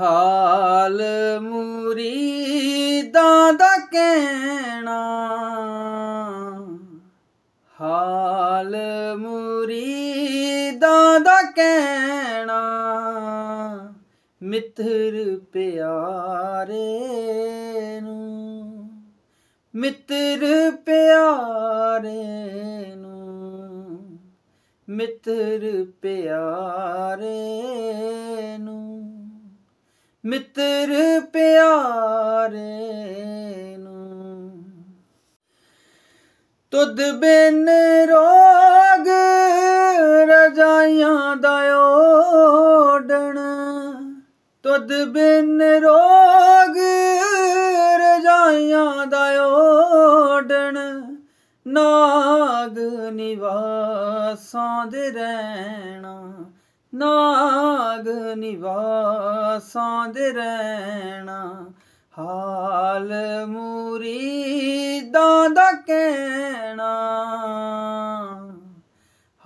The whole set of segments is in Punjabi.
ਹਾਲ ਮੁਰੀਦਾਂ ਦਾ ਕਹਿਣਾ ਹਾਲ ਮੁਰੀਦਾਂ ਦਾ ਕਹਿਣਾ ਮਿੱਤਰ ਪਿਆਰੇ ਨੂੰ ਮਿੱਤਰ ਪਿਆਰੇ ਨੂੰ ਮਿੱਤਰ ਪਿਆਰੇ ਨੂੰ ਮਿੱਤਰ ਪਿਆਰੇ ਨੂੰ ਤੁਧ ਬਿਨ ਰੋਗ ਰਜਾਈਆਂ ਦਾ ਓਡਣ ਤੁਧ ਬਿਨ ਰੋਗ ਰਜਾਈਆਂ ਦਾ ਓਡਣ ਨਾਗ ਨਿਵਾਸਾਂ ਦੇ ਰਹਿਣਾ ਨਾਗ ਨਿਵਾਸਾਂ ਦੇ ਰਹਿਣਾ ਹਾਲ ਮੂਰੀ ਦਾ ਕਹਿਣਾ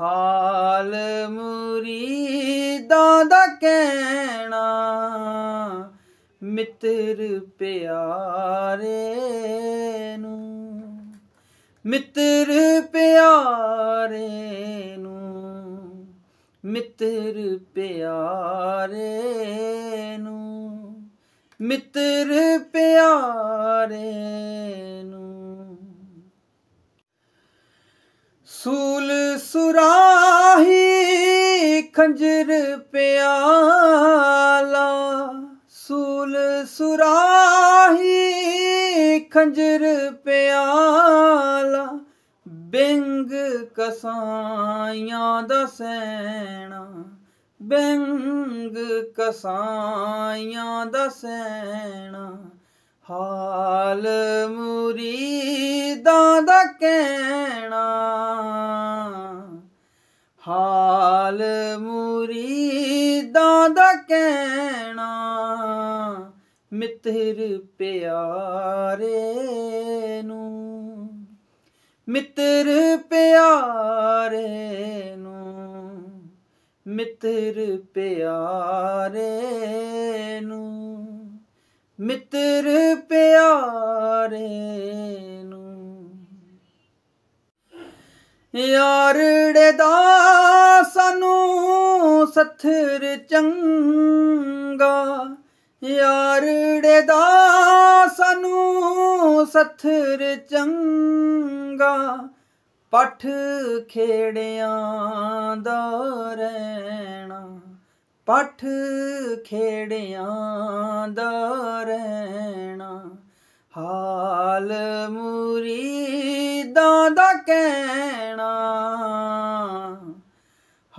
ਹਾਲ ਮੁਰੀਦਾਂ ਦਾ ਕਹਿਣਾ ਮਿੱਤਰ ਪਿਆਰੇ ਨੂੰ ਮਿੱਤਰ ਪਿਆਰੇ ਨੂੰ ਮਿੱਤਰ ਪਿਆਰੇ ਨੂੰ ਮਿੱਤਰ ਪਿਆਰੇ ਨੂੰ ਸੂਲ ਸੁਰਾਹੀ ਖੰਜਰ ਪਿਆਲਾ ਸੂਲ ਸੁਰਾਹੀ ਖੰਜਰ ਪਿਆਲਾ ਬਿੰਗ ਕਸਾਈਆਂ ਦਾ ਸੈਣਾ ਬਿੰਗ ਕਸਾਈਆਂ ਦਾ ਸੈਣਾ ਹਾਲ ਮੁਰੀਦਾਂ ਦਾ ਕਹਿਣਾ ਹਾਲ ਮੁਰੀਦਾਂ ਦਾ ਕਹਿਣਾ ਮਿੱਤਰ ਪਿਆਰੇ ਨੂੰ ਮਿੱਤਰ ਪਿਆਰੇ ਨੂੰ ਮਿੱਤਰ ਪਿਆਰੇ ਨੂੰ ਮਿੱਤਰ ਪਿਆਰੇ ਨੂੰ ਯਾਰੜੇ ਦਾ ਸਾਨੂੰ ਸੱਥਰ ਚੰਗਾ ਯਾਰੜੇ ਦਾ ਸਾਨੂੰ ਸਥਰ ਚੰਗਾ ਪਠ ਖੇੜਿਆਂ ਦਾ ਰਹਿਣਾ ਪਠ ਖੇੜਿਆਂ ਦਾ ਰਹਿਣਾ ਹਾਲ ਮੁਰੀਦਾਂ ਦਾ ਕਹਿਣਾ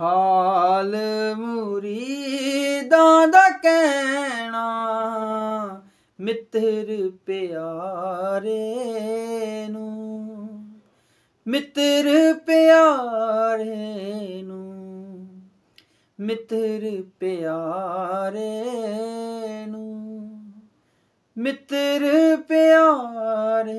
ਹਾਲ ਮੁਰੀਦਾਂ ਦਾ ਕਹਿਣਾ ਮਿੱਤਰ ਪਿਆਰੇ ਨੂੰ ਮਿੱਤਰ ਪਿਆਰੇ ਨੂੰ ਮਿੱਤਰ ਪਿਆਰੇ ਨੂੰ ਮਿੱਤਰ ਪਿਆਰੇ